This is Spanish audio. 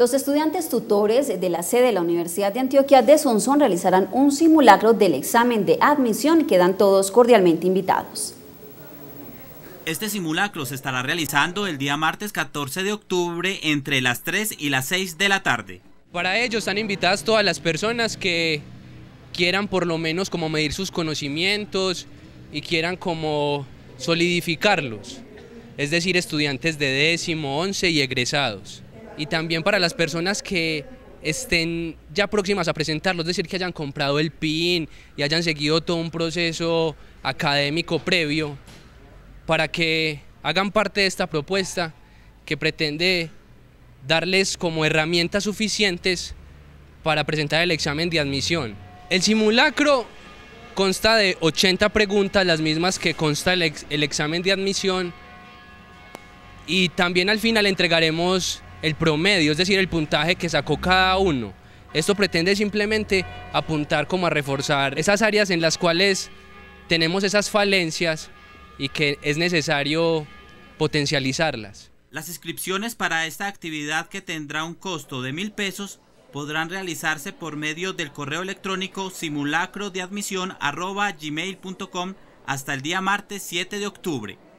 Los estudiantes tutores de la sede de la Universidad de Antioquia de Sonson realizarán un simulacro del examen de admisión y quedan todos cordialmente invitados. Este simulacro se estará realizando el día martes 14 de octubre entre las 3 y las 6 de la tarde. Para ello están invitadas todas las personas que quieran por lo menos como medir sus conocimientos y quieran como solidificarlos, es decir, estudiantes de décimo, once y egresados y también para las personas que estén ya próximas a presentarlo, es decir, que hayan comprado el PIN y hayan seguido todo un proceso académico previo para que hagan parte de esta propuesta que pretende darles como herramientas suficientes para presentar el examen de admisión. El simulacro consta de 80 preguntas, las mismas que consta el, el examen de admisión, y también al final entregaremos el promedio, es decir, el puntaje que sacó cada uno. Esto pretende simplemente apuntar como a reforzar esas áreas en las cuales tenemos esas falencias y que es necesario potencializarlas. Las inscripciones para esta actividad que tendrá un costo de mil pesos podrán realizarse por medio del correo electrónico simulacro de admisión hasta el día martes 7 de octubre.